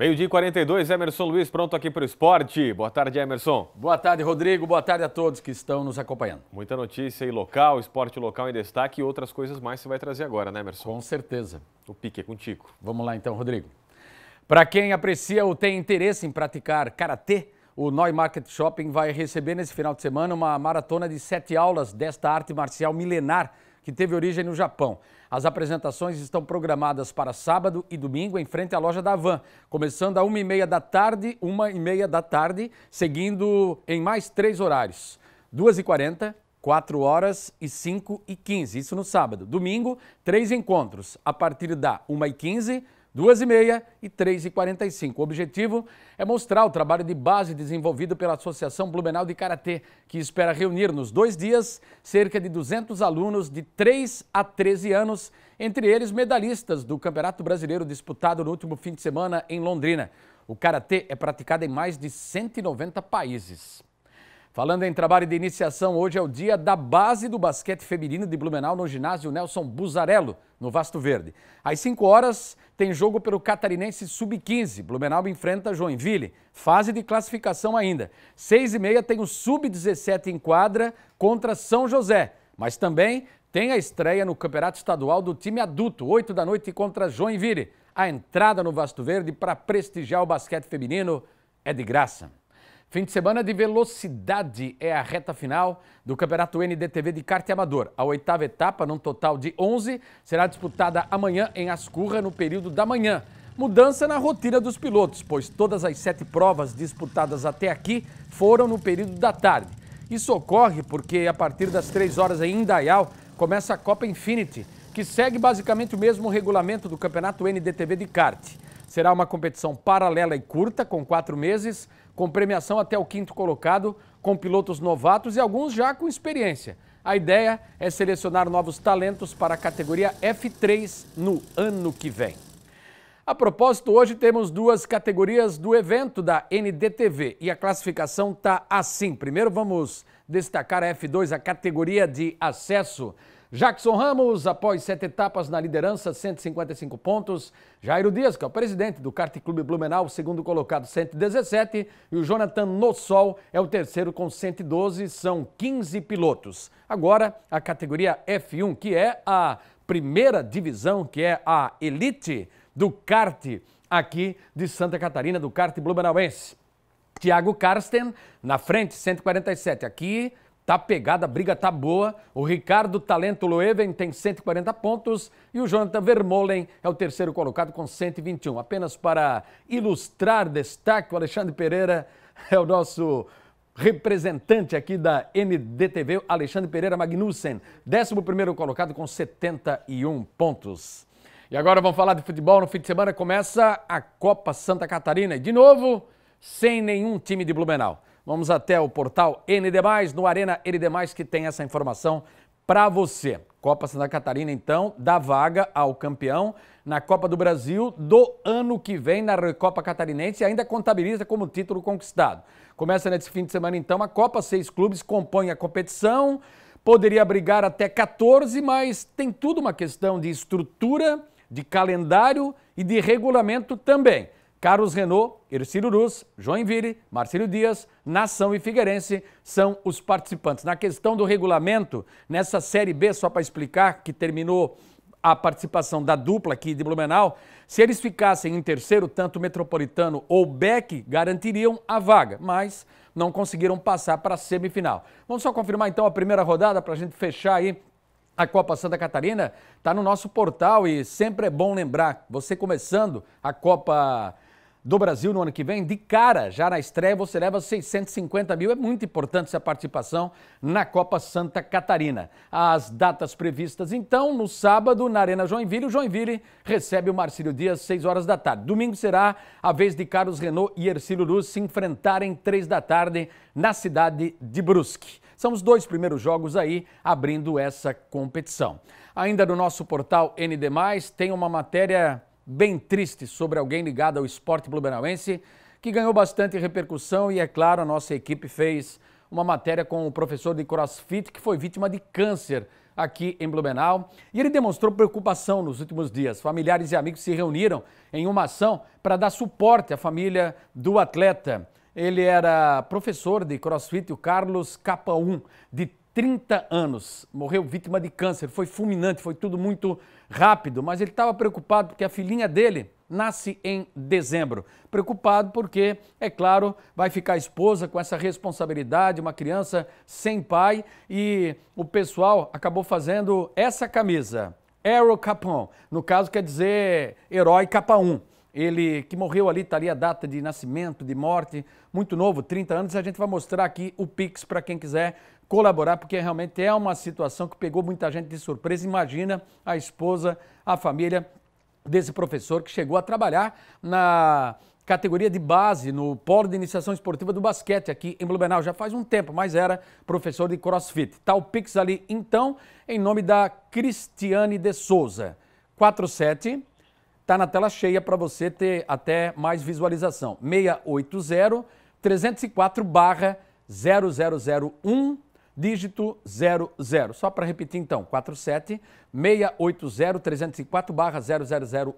Meio-dia 42, Emerson Luiz, pronto aqui para o esporte. Boa tarde, Emerson. Boa tarde, Rodrigo. Boa tarde a todos que estão nos acompanhando. Muita notícia e local, esporte local em destaque e outras coisas mais você vai trazer agora, né, Emerson? Com certeza. O pique é contigo. Vamos lá então, Rodrigo. Para quem aprecia ou tem interesse em praticar karatê, o Noi Market Shopping vai receber nesse final de semana uma maratona de sete aulas desta arte marcial milenar que teve origem no Japão. As apresentações estão programadas para sábado e domingo em frente à loja da Van, começando a 1h30 da tarde, 1h30 da tarde, seguindo em mais três horários. duas h 40 4 horas e cinco e 15, isso no sábado. Domingo, três encontros, a partir da 1h15, 2 e meia e 3 e 45. O objetivo é mostrar o trabalho de base desenvolvido pela Associação Blumenau de Karatê, que espera reunir nos dois dias cerca de 200 alunos de 3 a 13 anos, entre eles medalhistas do Campeonato Brasileiro disputado no último fim de semana em Londrina. O Karatê é praticado em mais de 190 países. Falando em trabalho de iniciação, hoje é o dia da base do basquete feminino de Blumenau no ginásio Nelson Buzarello no Vasto Verde. Às 5 horas, tem jogo pelo Catarinense Sub-15. Blumenau enfrenta Joinville, fase de classificação ainda. 6 e meia tem o Sub-17 em quadra contra São José. Mas também tem a estreia no Campeonato Estadual do time adulto, 8 da noite contra Joinville. A entrada no Vasto Verde para prestigiar o basquete feminino é de graça. Fim de semana de velocidade é a reta final do Campeonato NDTV de kart amador. A oitava etapa, num total de 11, será disputada amanhã em Ascurra, no período da manhã. Mudança na rotina dos pilotos, pois todas as sete provas disputadas até aqui foram no período da tarde. Isso ocorre porque a partir das 3 horas em Indaial começa a Copa Infinity, que segue basicamente o mesmo regulamento do Campeonato NDTV de kart. Será uma competição paralela e curta, com quatro meses, com premiação até o quinto colocado, com pilotos novatos e alguns já com experiência. A ideia é selecionar novos talentos para a categoria F3 no ano que vem. A propósito, hoje temos duas categorias do evento da NDTV e a classificação está assim. Primeiro vamos destacar a F2, a categoria de acesso. Jackson Ramos, após sete etapas na liderança, 155 pontos. Jairo Dias, que é o presidente do Kart Clube Blumenau, segundo colocado, 117. E o Jonathan Nossol é o terceiro com 112, são 15 pilotos. Agora, a categoria F1, que é a primeira divisão, que é a elite do kart aqui de Santa Catarina, do kart blumenauense. Tiago Karsten, na frente, 147. Aqui, Tá pegada, a briga tá boa. O Ricardo Talento Loeven tem 140 pontos e o Jonathan Vermolen é o terceiro colocado com 121. Apenas para ilustrar destaque, o Alexandre Pereira é o nosso representante aqui da NDTV, Alexandre Pereira Magnussen, 11 colocado com 71 pontos. E agora vamos falar de futebol. No fim de semana começa a Copa Santa Catarina e, de novo, sem nenhum time de Blumenau. Vamos até o portal ND+, no Arena ND+, que tem essa informação para você. Copa Santa Catarina, então, dá vaga ao campeão na Copa do Brasil do ano que vem, na Recopa Catarinense, e ainda contabiliza como título conquistado. Começa nesse fim de semana, então, a Copa. Seis clubes compõem a competição. Poderia brigar até 14, mas tem tudo uma questão de estrutura, de calendário e de regulamento também. Carlos Renault, Ercílio Luz, Joinville, Marcelo Dias, Nação e Figueirense são os participantes. Na questão do regulamento, nessa Série B, só para explicar, que terminou a participação da dupla aqui de Blumenau, se eles ficassem em terceiro, tanto Metropolitano ou Beck garantiriam a vaga, mas não conseguiram passar para a semifinal. Vamos só confirmar então a primeira rodada para a gente fechar aí a Copa Santa Catarina. Está no nosso portal e sempre é bom lembrar, você começando a Copa do Brasil no ano que vem, de cara, já na estreia, você leva 650 mil. É muito importante essa participação na Copa Santa Catarina. As datas previstas, então, no sábado, na Arena Joinville, o Joinville recebe o Marcílio Dias, 6 horas da tarde. Domingo será a vez de Carlos Renault e Ercílio Luz se enfrentarem 3 da tarde na cidade de Brusque. São os dois primeiros jogos aí abrindo essa competição. Ainda no nosso portal ND, tem uma matéria bem triste sobre alguém ligado ao esporte blumenauense, que ganhou bastante repercussão e, é claro, a nossa equipe fez uma matéria com o professor de crossfit que foi vítima de câncer aqui em Blumenau. E ele demonstrou preocupação nos últimos dias. Familiares e amigos se reuniram em uma ação para dar suporte à família do atleta. Ele era professor de crossfit, o Carlos Capa 1, de 30 anos, morreu vítima de câncer. Foi fulminante, foi tudo muito rápido, mas ele estava preocupado porque a filhinha dele nasce em dezembro. Preocupado porque, é claro, vai ficar a esposa com essa responsabilidade, uma criança sem pai, e o pessoal acabou fazendo essa camisa. Arrow Capão. No caso, quer dizer herói capa 1 ele que morreu ali, está ali a data de nascimento, de morte, muito novo, 30 anos, a gente vai mostrar aqui o Pix para quem quiser colaborar, porque realmente é uma situação que pegou muita gente de surpresa. Imagina a esposa, a família desse professor que chegou a trabalhar na categoria de base no Polo de Iniciação Esportiva do Basquete aqui em Blumenau já faz um tempo, mas era professor de CrossFit. Está o Pix ali então, em nome da Cristiane de Souza. 47 Está na tela cheia para você ter até mais visualização. 680 304 0001 dígito 00. Só para repetir então, 47 680 304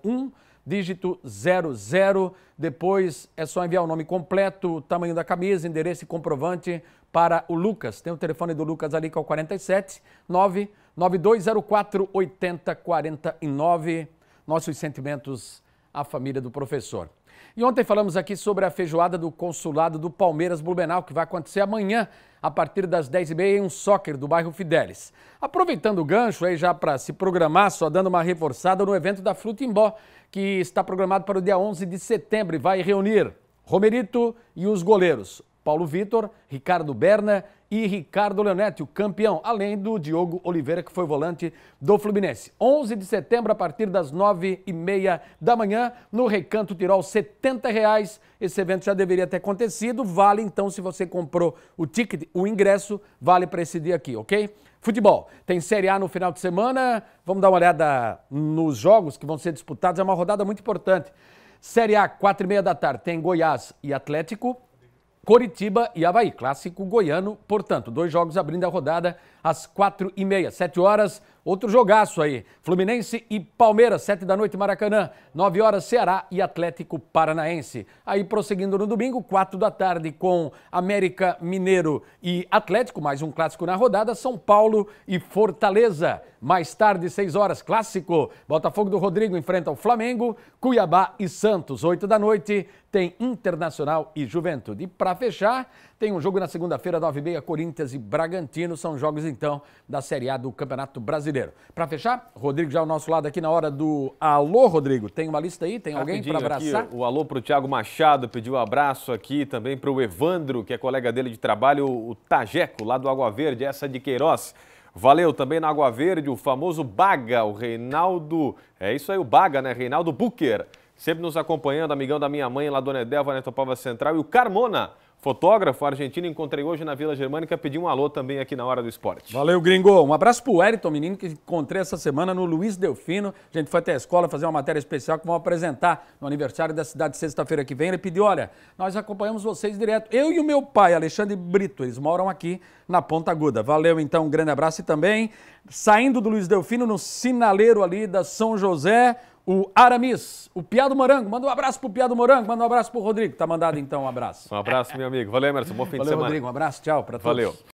0001 dígito 00. Depois é só enviar o nome completo, tamanho da camisa, endereço e comprovante para o Lucas. Tem o telefone do Lucas ali que é o 47 99204 8049. Nossos sentimentos à família do professor. E ontem falamos aqui sobre a feijoada do consulado do Palmeiras Blumenau, que vai acontecer amanhã, a partir das 10h30, em um soccer do bairro Fidelis. Aproveitando o gancho aí já para se programar, só dando uma reforçada no evento da Flutimbó, que está programado para o dia 11 de setembro e vai reunir Romerito e os goleiros Paulo Vitor, Ricardo Berna e Ricardo Leonetti, o campeão, além do Diogo Oliveira, que foi volante do Fluminense. 11 de setembro, a partir das 9h30 da manhã, no Recanto Tirol, R$ 70,00. Reais. Esse evento já deveria ter acontecido, vale então se você comprou o ticket, o ingresso, vale para esse dia aqui, ok? Futebol, tem Série A no final de semana, vamos dar uma olhada nos jogos que vão ser disputados, é uma rodada muito importante. Série A, 4 e meia da tarde, tem Goiás e Atlético. Coritiba e Havaí, clássico goiano, portanto, dois jogos abrindo a rodada às quatro e meia, sete horas. Outro jogaço aí. Fluminense e Palmeiras, 7 da noite, Maracanã. 9 horas, Ceará e Atlético Paranaense. Aí prosseguindo no domingo, 4 da tarde, com América Mineiro e Atlético, mais um clássico na rodada, São Paulo e Fortaleza. Mais tarde, 6 horas, clássico. Botafogo do Rodrigo enfrenta o Flamengo, Cuiabá e Santos. 8 da noite, tem Internacional e Juventude. E para fechar, tem um jogo na segunda-feira, 9h30, Corinthians e Bragantino. São jogos, então, da Série A do Campeonato Brasileiro. Para fechar, Rodrigo já ao é nosso lado aqui na hora do Alô, Rodrigo. Tem uma lista aí? Tem alguém para abraçar? Aqui, o alô para o Thiago Machado, pediu um abraço aqui também para o Evandro, que é colega dele de trabalho, o Tajeco, lá do Água Verde, essa de Queiroz. Valeu também na Água Verde, o famoso Baga, o Reinaldo. É isso aí, o Baga, né? Reinaldo Buquer. Sempre nos acompanhando, amigão da minha mãe lá, Dona Edelva, na né, Central. E o Carmona, fotógrafo argentino, encontrei hoje na Vila Germânica, pedi um alô também aqui na Hora do Esporte. Valeu, gringo. Um abraço pro Wellington, menino que encontrei essa semana no Luiz Delfino. A gente foi até a escola fazer uma matéria especial que vão apresentar no aniversário da cidade sexta-feira que vem. Ele pediu, olha, nós acompanhamos vocês direto. Eu e o meu pai, Alexandre Brito, eles moram aqui na Ponta Aguda. Valeu, então, um grande abraço e também saindo do Luiz Delfino no sinaleiro ali da São José, o Aramis, o Piado Morango. Manda um abraço pro Piado Morango, manda um abraço pro Rodrigo. Tá mandado então um abraço. Um abraço, meu amigo. Valeu, Emerson. Bom fim Valeu, de semana. Valeu, Rodrigo. Um abraço, tchau para todos. Valeu.